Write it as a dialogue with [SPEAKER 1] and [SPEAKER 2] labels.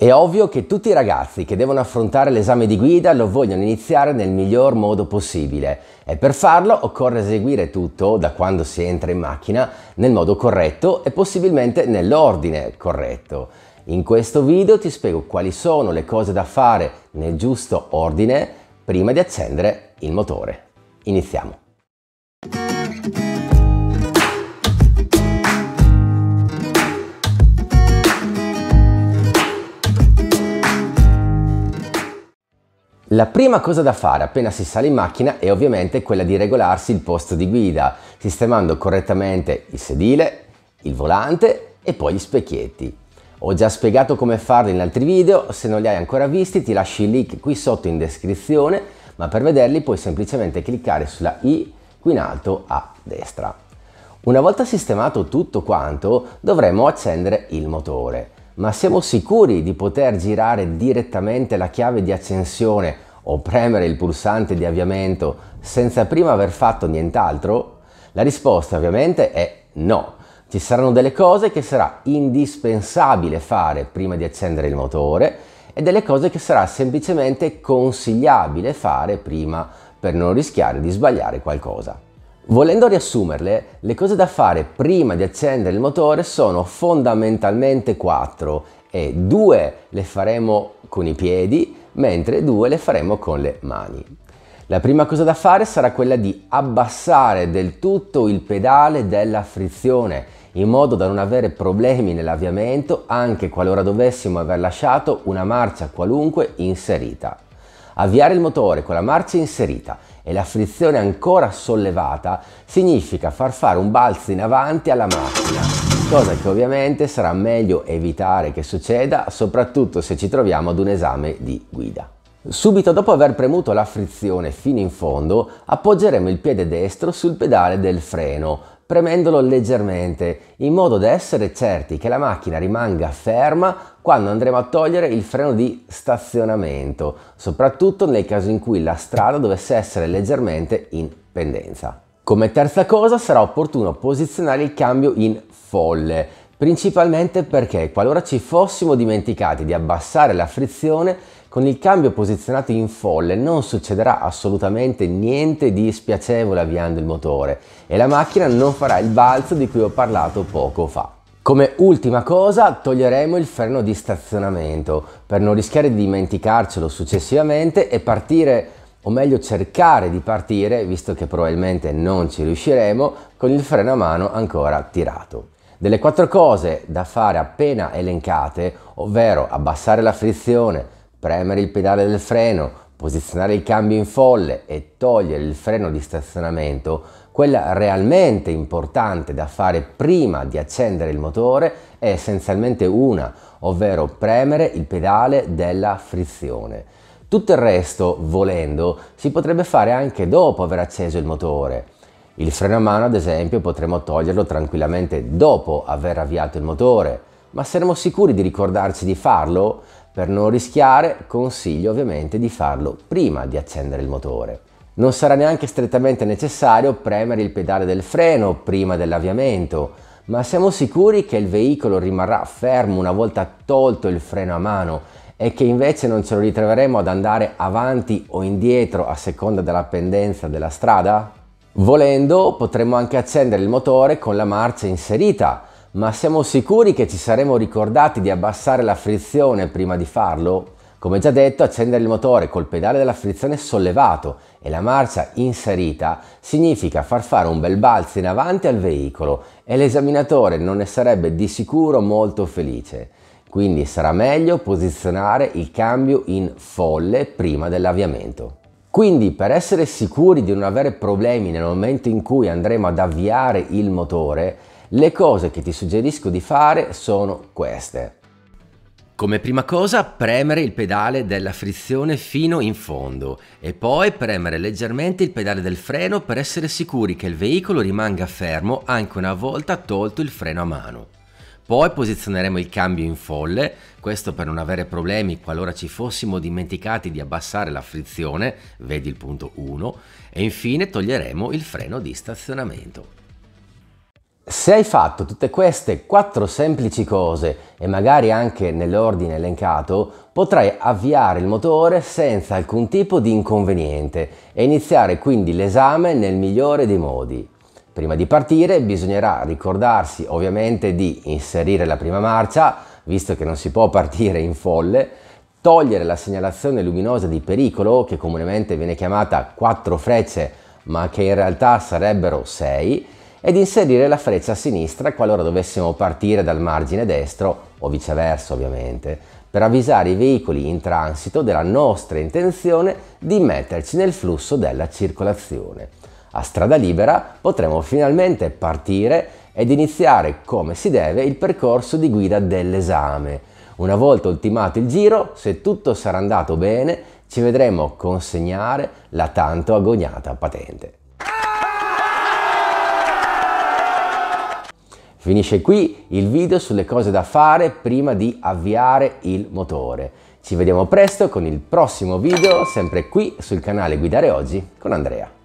[SPEAKER 1] È ovvio che tutti i ragazzi che devono affrontare l'esame di guida lo vogliono iniziare nel miglior modo possibile e per farlo occorre eseguire tutto da quando si entra in macchina nel modo corretto e possibilmente nell'ordine corretto. In questo video ti spiego quali sono le cose da fare nel giusto ordine prima di accendere il motore. Iniziamo! La prima cosa da fare appena si sale in macchina è ovviamente quella di regolarsi il posto di guida, sistemando correttamente il sedile, il volante e poi gli specchietti. Ho già spiegato come farlo in altri video, se non li hai ancora visti ti lascio il link qui sotto in descrizione, ma per vederli puoi semplicemente cliccare sulla i qui in alto a destra. Una volta sistemato tutto quanto dovremo accendere il motore ma siamo sicuri di poter girare direttamente la chiave di accensione o premere il pulsante di avviamento senza prima aver fatto nient'altro? La risposta ovviamente è no. Ci saranno delle cose che sarà indispensabile fare prima di accendere il motore e delle cose che sarà semplicemente consigliabile fare prima per non rischiare di sbagliare qualcosa. Volendo riassumerle, le cose da fare prima di accendere il motore sono fondamentalmente quattro e due le faremo con i piedi mentre due le faremo con le mani. La prima cosa da fare sarà quella di abbassare del tutto il pedale della frizione in modo da non avere problemi nell'avviamento anche qualora dovessimo aver lasciato una marcia qualunque inserita. Avviare il motore con la marcia inserita e la frizione ancora sollevata significa far fare un balzo in avanti alla macchina cosa che ovviamente sarà meglio evitare che succeda soprattutto se ci troviamo ad un esame di guida. Subito dopo aver premuto la frizione fino in fondo appoggeremo il piede destro sul pedale del freno premendolo leggermente in modo da essere certi che la macchina rimanga ferma quando andremo a togliere il freno di stazionamento soprattutto nel caso in cui la strada dovesse essere leggermente in pendenza. Come terza cosa sarà opportuno posizionare il cambio in folle, principalmente perché qualora ci fossimo dimenticati di abbassare la frizione, con il cambio posizionato in folle non succederà assolutamente niente di spiacevole avviando il motore e la macchina non farà il balzo di cui ho parlato poco fa. Come ultima cosa toglieremo il freno di stazionamento per non rischiare di dimenticarcelo successivamente e partire o meglio cercare di partire, visto che probabilmente non ci riusciremo, con il freno a mano ancora tirato. Delle quattro cose da fare appena elencate, ovvero abbassare la frizione, premere il pedale del freno, posizionare il cambio in folle e togliere il freno di stazionamento, quella realmente importante da fare prima di accendere il motore è essenzialmente una, ovvero premere il pedale della frizione. Tutto il resto, volendo, si potrebbe fare anche dopo aver acceso il motore. Il freno a mano, ad esempio, potremmo toglierlo tranquillamente dopo aver avviato il motore, ma saremo sicuri di ricordarci di farlo? Per non rischiare, consiglio ovviamente di farlo prima di accendere il motore. Non sarà neanche strettamente necessario premere il pedale del freno prima dell'avviamento, ma siamo sicuri che il veicolo rimarrà fermo una volta tolto il freno a mano e che invece non ce lo ritroveremo ad andare avanti o indietro a seconda della pendenza della strada? Volendo potremmo anche accendere il motore con la marcia inserita, ma siamo sicuri che ci saremo ricordati di abbassare la frizione prima di farlo? Come già detto, accendere il motore col pedale della frizione sollevato e la marcia inserita significa far fare un bel balzo in avanti al veicolo e l'esaminatore non ne sarebbe di sicuro molto felice quindi sarà meglio posizionare il cambio in folle prima dell'avviamento. Quindi per essere sicuri di non avere problemi nel momento in cui andremo ad avviare il motore, le cose che ti suggerisco di fare sono queste. Come prima cosa premere il pedale della frizione fino in fondo e poi premere leggermente il pedale del freno per essere sicuri che il veicolo rimanga fermo anche una volta tolto il freno a mano. Poi posizioneremo il cambio in folle, questo per non avere problemi qualora ci fossimo dimenticati di abbassare la frizione, vedi il punto 1, e infine toglieremo il freno di stazionamento. Se hai fatto tutte queste quattro semplici cose e magari anche nell'ordine elencato, potrai avviare il motore senza alcun tipo di inconveniente e iniziare quindi l'esame nel migliore dei modi. Prima di partire bisognerà ricordarsi ovviamente di inserire la prima marcia, visto che non si può partire in folle, togliere la segnalazione luminosa di pericolo, che comunemente viene chiamata quattro frecce, ma che in realtà sarebbero 6, ed inserire la freccia a sinistra qualora dovessimo partire dal margine destro o viceversa ovviamente, per avvisare i veicoli in transito della nostra intenzione di metterci nel flusso della circolazione a strada libera potremo finalmente partire ed iniziare come si deve il percorso di guida dell'esame. Una volta ultimato il giro, se tutto sarà andato bene, ci vedremo consegnare la tanto agognata patente. Finisce qui il video sulle cose da fare prima di avviare il motore. Ci vediamo presto con il prossimo video, sempre qui sul canale Guidare Oggi con Andrea.